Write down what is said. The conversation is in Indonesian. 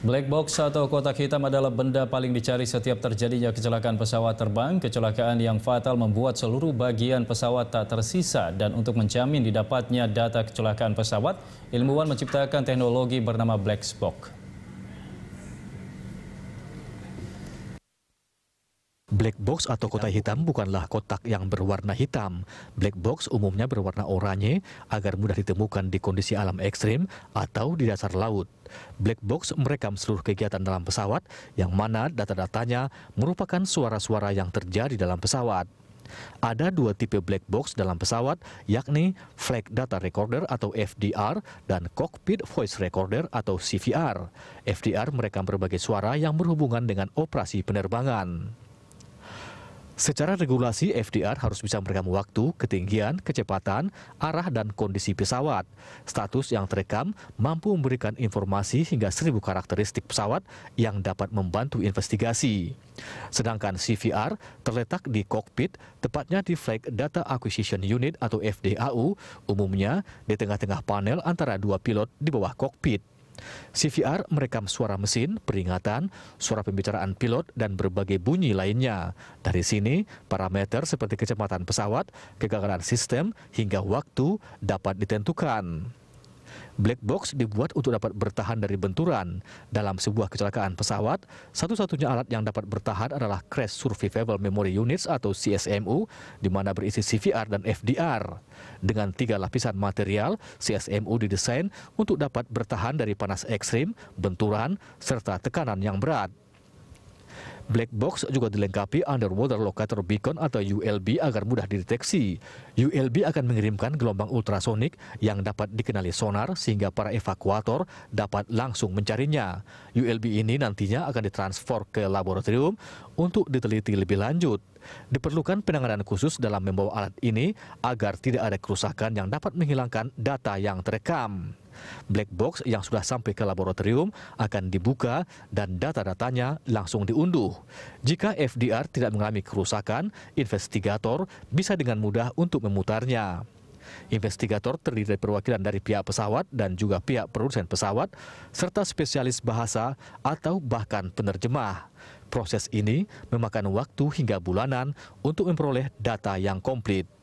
Black box atau kotak hitam adalah benda paling dicari setiap terjadinya kecelakaan pesawat terbang. Kecelakaan yang fatal membuat seluruh bagian pesawat tak tersisa dan untuk menjamin didapatnya data kecelakaan pesawat, ilmuwan menciptakan teknologi bernama black box. Black box atau kotak hitam bukanlah kotak yang berwarna hitam. Black box umumnya berwarna oranye agar mudah ditemukan di kondisi alam ekstrim atau di dasar laut. Black box merekam seluruh kegiatan dalam pesawat yang mana data-datanya merupakan suara-suara yang terjadi dalam pesawat. Ada dua tipe black box dalam pesawat, yakni Flag Data Recorder atau FDR dan Cockpit Voice Recorder atau CVR. FDR merekam berbagai suara yang berhubungan dengan operasi penerbangan. Secara regulasi, FDR harus bisa merekam waktu, ketinggian, kecepatan, arah, dan kondisi pesawat. Status yang terekam mampu memberikan informasi hingga seribu karakteristik pesawat yang dapat membantu investigasi. Sedangkan CVR terletak di kokpit, tepatnya di Flight Data Acquisition Unit atau FDAU, umumnya di tengah-tengah panel antara dua pilot di bawah kokpit. CVR merekam suara mesin, peringatan, suara pembicaraan pilot, dan berbagai bunyi lainnya. Dari sini, parameter seperti kecepatan pesawat, kegagalan sistem, hingga waktu dapat ditentukan. Black box dibuat untuk dapat bertahan dari benturan. Dalam sebuah kecelakaan pesawat, satu-satunya alat yang dapat bertahan adalah Crash Survivable Memory Units atau CSMU, di mana berisi CVR dan FDR. Dengan tiga lapisan material, CSMU didesain untuk dapat bertahan dari panas ekstrim, benturan, serta tekanan yang berat. Black box juga dilengkapi underwater locator beacon atau ULB agar mudah dideteksi. ULB akan mengirimkan gelombang ultrasonik yang dapat dikenali sonar sehingga para evakuator dapat langsung mencarinya. ULB ini nantinya akan ditransfer ke laboratorium untuk diteliti lebih lanjut. Diperlukan penanganan khusus dalam membawa alat ini agar tidak ada kerusakan yang dapat menghilangkan data yang terekam. Black box yang sudah sampai ke laboratorium akan dibuka dan data-datanya langsung diunduh. Jika FDR tidak mengalami kerusakan, investigator bisa dengan mudah untuk memutarnya. Investigator terdiri dari perwakilan dari pihak pesawat dan juga pihak produsen pesawat, serta spesialis bahasa atau bahkan penerjemah. Proses ini memakan waktu hingga bulanan untuk memperoleh data yang komplit.